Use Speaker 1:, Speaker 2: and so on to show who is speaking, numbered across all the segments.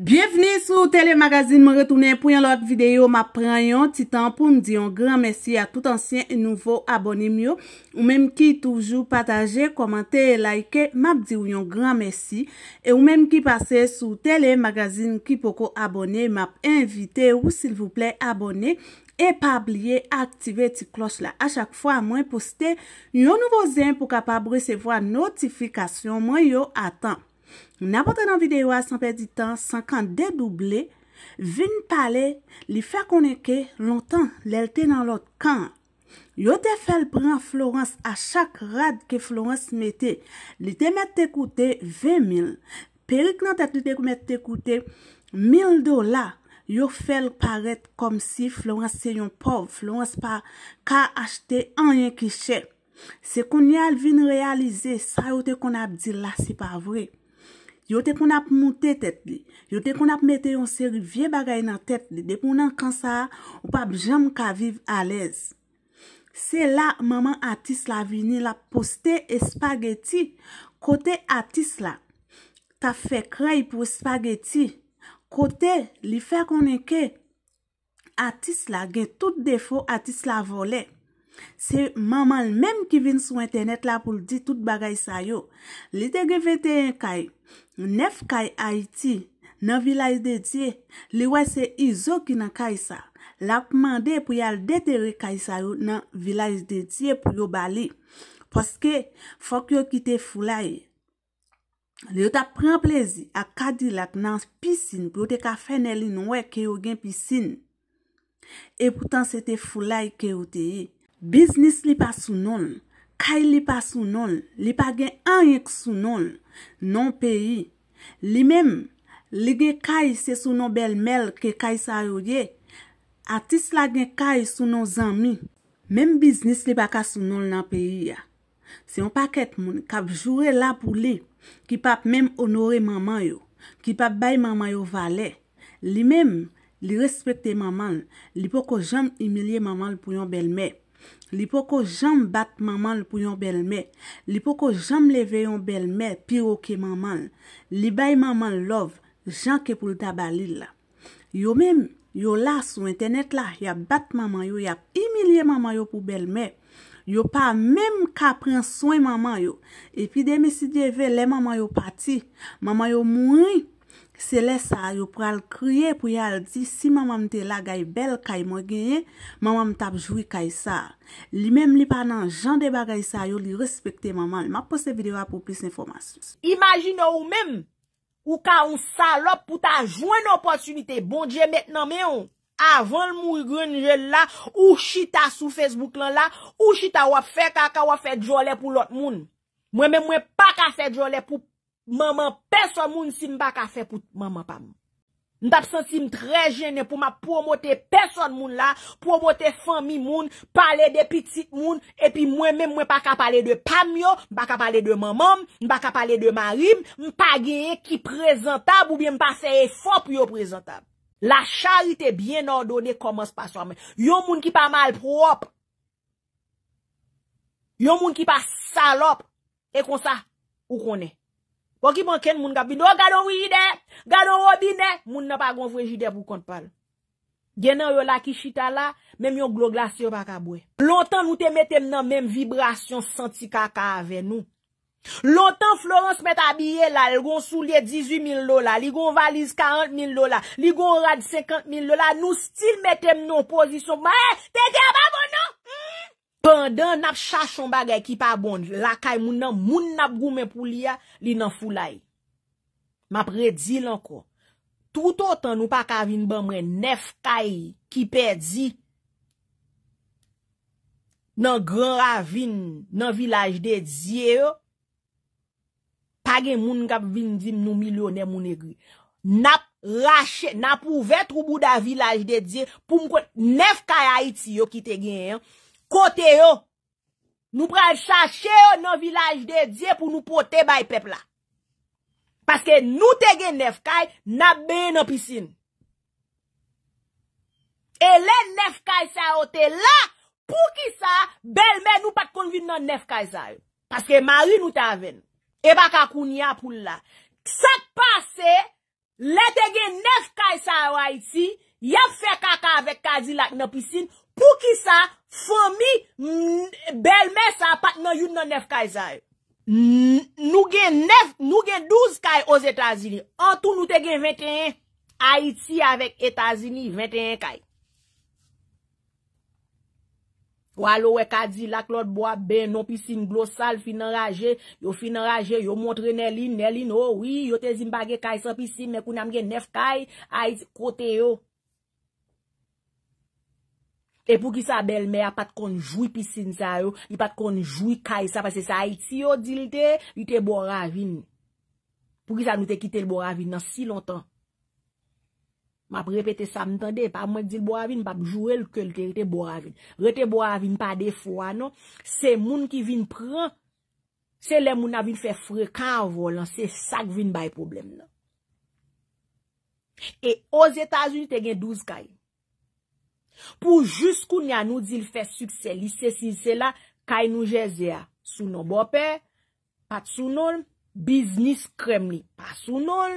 Speaker 1: Bienveni sou telemagazine, mwen retounen pou yon lot videyo, mwen pren yon titan pou mdi yon gran mesi a tout ansyen nouvo abonim yo Ou menm ki toujou pataje, komante, like, mwen di yon gran mesi Ou menm ki pase sou telemagazine ki poko abone, mwen ap invite ou sil vouple abone E pa bliye aktive ti klos la, a chak fwa mwen poste yon nouvo zin pou kapab resevo a notifikasyon mwen yo atan N apote nan videwa, san pe di tan, san kan dedouble, vin pale, li fe koneke, lontan, lel te nan lot kan. Yo te fel pre an Florence a chak rad ke Florence mete, li te mette koute 20.000. Perik nan te te kou mette koute 1.000 dola, yo fel paret kom si Florence se yon pov, Florence pa ka achte an yon kiche. Se kon nyal vin realize, sa yo te kon ap di la, se pa vrej. Yo te kon ap monte tet li, yo te kon ap mete yon seri vie bagay nan tet li, depon nan kansa, ou pa jem ka viv alez. Se la, maman Atis la vini la poste espageti, kote Atis la, ta fe krey pou espageti, kote li fe konenke. Atis la gen tout defo, Atis la vole. Se mamal menm ki vin sou internet la pou li di tout bagay sa yo, li te gri vete yon kay, nef kay Haiti nan vilaise de die, li we se izo ki nan kay sa, la pou mande pou yal deteri kay sa yo nan vilaise de die pou yo bali. Poske, fok yo kite fulay. Li yo ta pren plezi ak kadilak nan pisin pou yo te ka fene li nou we ke yo gen pisin. E poutan se te fulay ke yo te yi. Biznis li pa sou nol, kaj li pa sou nol, li pa gen an yek sou nol nan peyi. Li mem, li gen kaj se sou nou belmel ke kaj sa yo ye, atis la gen kaj sou nou zami. Mem biznis li pa ka sou nol nan peyi ya. Se yon paket moun, kap jure la pou li, ki pap mem onore mamanyo, ki pap bay mamanyo vale. Li mem, li respete mamanyo, li po ko jan imilye mamanyo pou yon belmel. Li po ko jam bat mamal pou yon belme, li po ko jam leve yon belme piro ke mamal, li bay mamal lov, jan ke pou lita balil la. Yo mem, yo la sou internet la, yap bat mamanyo, yap emilye mamanyo pou belme, yo pa mem ka pren soyn mamanyo, epi demiside ve, le mamanyo pati, mamanyo mouni. Se le sa yo pral kriye pou yal di si mamam te la gaye bel kaye mwageye, mamam tap jwi kaye sa. Li mem li panan jan de ba gaye sa yo li respekte mamam, li ma pose videwa pou plis informasyon.
Speaker 2: Imagine ou men, ou ka un salop pou ta jwen oponsunite. Bon diye met nan men ou, avan l mou igren jel la, ou chita sou Facebook lan la, ou chita wap fe kaka wap fe djole pou lot moun. Mwen men mwen pa ka fe djole pou pou. Maman, peson moun si mba ka fe pou maman pa moun. Nta psansi m tre jene pou ma promote peson moun la, promote fami moun, pale de pitit moun, epi mwen mwen mwen pa ka pale de pam yo, mba ka pale de mamam, mba ka pale de marim, mpa geye ki prezentab ou bie mpa seye fop yo prezentab. La charite bien ordone komanse pa somen. Yon moun ki pa malprop, yon moun ki pa salop, e kon sa, ou kon e? Ou ki bon ken moun gabi do, gado ou wi ide, gado ou bine, moun nan pa gonvwe jide pou kontpal. Genan yo la ki chita la, menm yon glo glas yo baka bwe. Lontan nou te metem nan menm vibrasyon santi kaka ave nou. Lontan Florence met abye la, li gon sou liye 18000 lola, li gon valize 40000 lola, li gon rad 50000 lola, nou stil metem nou posisyon. Ma e, eh, teke ababono! Pandan nap chasyon bagay ki pa bond, lakay moun nan moun nap gome pou liya, li nan fulay. Map redzi lanko. Tout otan nou pa kavin ban mwen, nef kay ki pedzi. Nan gran ravin nan vilaj de diye yo. Page moun kap vin dim nou milyonè moun e gri. Nap rache, nap pou vet roubou da vilaj de diye, pou mwen nef kay a iti yo ki te genye yo. kote yo. Nou pral chache yo nan vilaj de diye pou nou pote bay pepla. Paske nou te gen nef kay nan beye nan pisine. E le nef kay sa ote la pou ki sa bel men nou pat konvin nan nef kay sa yo. Paske mawi nou ta ven. E baka koun ya pou la. Sak pase, le te gen nef kay sa yo a iti, ya fe kaka avek kazi lak nan pisine Pou ki sa, fomi belme sa pat nan yon nan nef kaj zay. Nou gen nef, nou gen douz kaj os Etazini. An tou nou te gen 21. Haiti avèk Etazini, 21 kaj. Walo we kadi la klod bo a ben nou pisin glosal finan raje. Yo finan raje, yo montre nelin, nelin o. Oui, yo te zin bagay kaj san pisin. Mè kou nam gen nef kaj, Haiti kote yo. E pou ki sa bel mè a pat konjoui pisine sa yo, li pat konjoui kay sa, parce sa a iti yo dilte, li te boravine. Pou ki sa nou te kite lboravine nan si lontan. Map repete sa mtande, pa mwen dilboravine, pa mjouè lkölke li te boravine. Re te boravine pa defwa no, se moun ki vin pran, se le moun avin fe frekan volan, se sak vin bay problem nan. E o Zetasun te gen 12 kayi. Pou jist koun ya nou dil fe sukse li se si se la Kay nou jeze a Sounon bopè Pat sou nol Biznis krem li Pat sou nol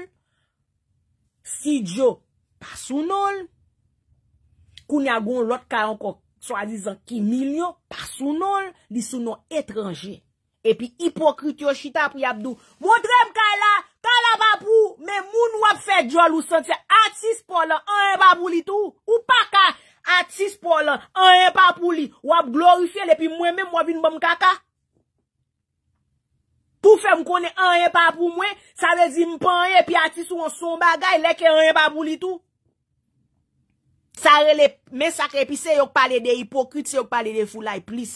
Speaker 2: Sidjo Pat sou nol Koun ya goun lot kalanko So a dizan ki milyon Pat sou nol Li sou nol etranje E pi hipokrit yo chita pou yabdou Moun drem kalan Kalan babou Men moun wap fe djol ou sante Atis polan An e babou li tou Ou pa kalan atis pou lan, anye pa pou li, wap glorifye le pi mwen men mwavin mbam kaka. Pou fe mkone anye pa pou mwen, sa re zin mpon anye pi atis ou an son bagay, leke anye pa pou li tou. Sa re le, men sakre pi se yok pale de hipokrit se yok pale de fulay, plis.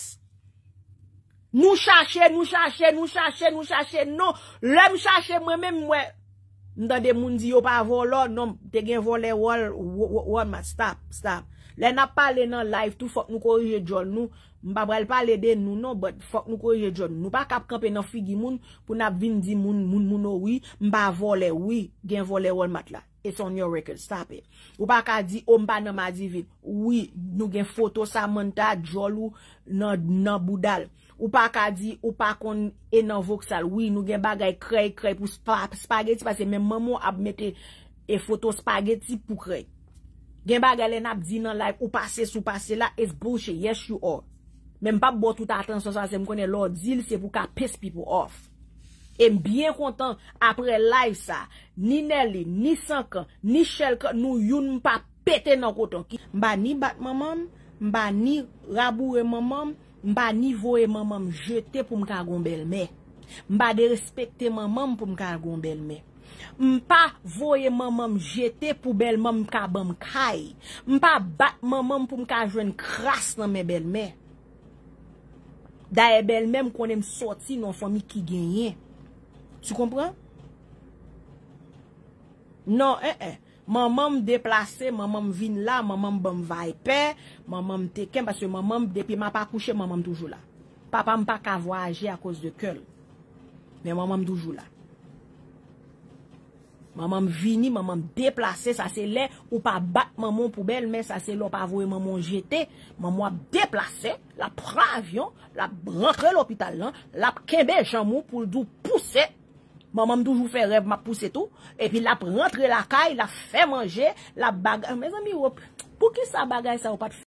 Speaker 2: Nou chache, nou chache, nou chache, nou chache, nou chache, nou chache, nou chache, lèm chache mwen men mwen, nan de moun di yo pa volon, te gen volen wal, wal ma, stop, stop. Le na pale nan live tou, fok nou korije jol nou. Mba brel pale den nou nou, but fok nou korije jol nou. Mba kap kap e nan figi moun pou nap vin di moun moun moun nou wii, mba vole wii gen vole wal mat la. It's on your record, stop it. Mba ka di, o oh, mba nan madi vit, wii nou gen foto sa manta jol nou nan budal. Mba ka di, o mba kon e nan voksal, wii nou gen bagay krey krey pou spageti, pase men mamo apmete e foto spageti pou krey. Gen ba gale nap di nan la, ou pase sou pase la, es bouche yes you or. Men pa botouta atan so sa se mkone lor dil se pou ka pes people off. E mbyen kontan apre lai sa, ni neli, ni sankan, ni chelkan, nou youn mpa pete nan koton ki. Mba ni bat mamam, mba ni rabouwe mamam, mba ni vowe mamam jete pou mka gombe lme. Mba de respekte mamam pou mka gombe lme. Mpa voye mman mman jete pou bel mman mka bom kay Mpa bat mman mman pou mkan jwen kras nan me bel me Da e bel me mkonem soti non fomi ki genye Tu kompran? Non, e eh, e eh. Mman mman mdeplase, mman mman vin la, mman mman bom va epe Mman mman teke, basi mman mman depi mman pa kouche, mman mman toujou la Papa mman pa kavwa aje a kous de kel Men mman mman toujou la Mamam vini, mamam deplase, sa se lè, ou pa bat mamon poubel, men sa se lò pa vwe mamon jetè. Mamon a deplase, la pra avyon, la rentre l'opital lan, la kebe chanmou pou l'dou pousse. Mamam doujou fè rev, ma pousse tou, epi la rentre la kaj, la fè manje, la bagaj. Ah, Mez ami wop, pou ki sa bagaj sa wopat fè?